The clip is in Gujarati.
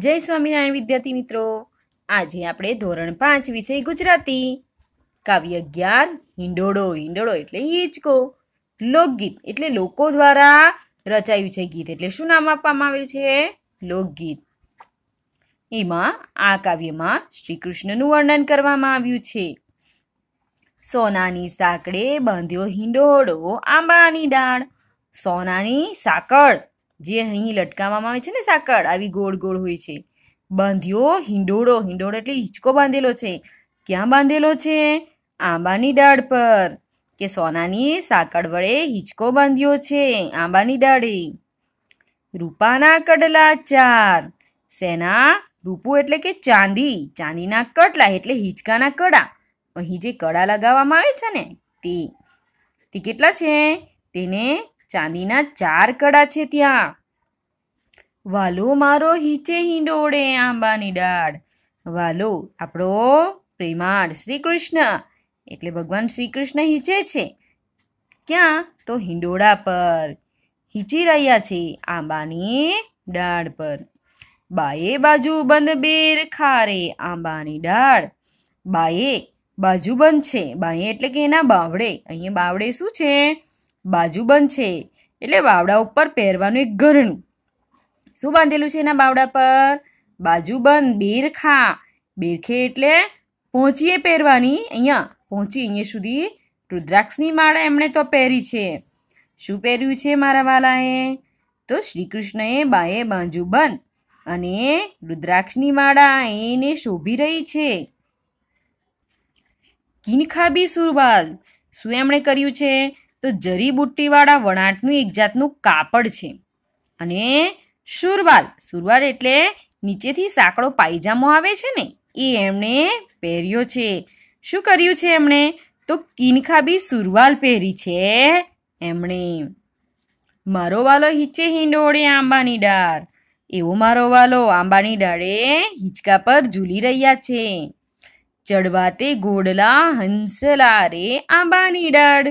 જય સ્વામિનારાયણ વિદ્યાર્થી મિત્રો આજે આપણે ધોરણ પાંચ વિષય ગુજરાતી કાવ્ય અગિયાર હિંડોળો હિંડોળો એટલે હિંચકો લોકગીત એટલે લોકો દ્વારા રચાયું છે ગીત એટલે શું નામ આપવામાં આવ્યું છે લોકગીત એમાં આ કાવ્યમાં શ્રી કૃષ્ણનું વર્ણન કરવામાં આવ્યું છે સોનાની સાંકળે બાંધ્યો હિંડોળો આંબાની ડાળ સોનાની સાંકળ જે અહીં લટકાવવામાં આવે છે ને સાકળ આવી ગોળ ગોળ હોય છે બાંધ્યો હિંડોળો હિંડોળો એટલે હિંચકો બાંધેલો છે ક્યાં બાંધેલો છે આંબાની ડાળ પર કે સોનાની સાકળ વડે હિંચકો બાંધ્યો છે આંબાની ડાળે રૂપાના કડલા ચાર સેના રૂપું એટલે કે ચાંદી ચાંદીના કટલા એટલે હિંચકાના કડા અહીં જે કડા લગાવવામાં આવે છે ને તે તે કેટલા છે તેને ચાંદીના ચાર કડા છે ત્યાં વાલો મારો હિચે હિંડોળે આંબાની ડાળ વાલો આપણો પ્રેમાળ શ્રી કૃષ્ણ એટલે ભગવાન શ્રી કૃષ્ણ હિંચે છે ક્યાં તો હિંડોળા પર હિંચી રહ્યા છે આંબાની ડાળ પર બાએ બાજુ બંધ બેર ખારે આંબાની ડાળ બાએ બાજુ બંધ છે બાએ એટલે કે એના બાવડે અહીંયા બાવડે શું છે બાજુ બંધ છે એટલે બાવડા ઉપર પહેરવાનું એક ઘરેણું શું બાંધેલું છે એના બાવડા પર બાજુબંધ બેરખા બેરખે એટલે પહોંચીએ પહેરવાની અહીંયા પહોંચી અહીંયા સુધી રુદ્રાક્ષની માળા એમણે તો પહેરી છે શું પહેર્યું છે મારા વાલાએ તો શ્રી કૃષ્ણએ બાએ બાંજુબંધ અને રુદ્રાક્ષની માળા એને શોભી રહી છે કિનખાબી સુરબાલ શું એમણે કર્યું છે તો જરીબુટ્ટીવાળા વણાટનું એક જાતનું કાપડ છે અને સુરવાલ સુરવાલ એટલે નીચેથી સાંકડો પાયજામો આવે છે ને એ એમણે પહેર્યો છે શું કર્યું છે એમણે તો કિનખાબી સુરવાલ પહેરી છે એમણે મારો વાલો હિચે હિંડોળે આંબાની ડાળ એવો મારો વાલો આંબાની ડાળે હિંચકા પર ઝૂલી રહ્યા છે ચડવાતે ગોડલા હંસલા રે આંબાની ડાળ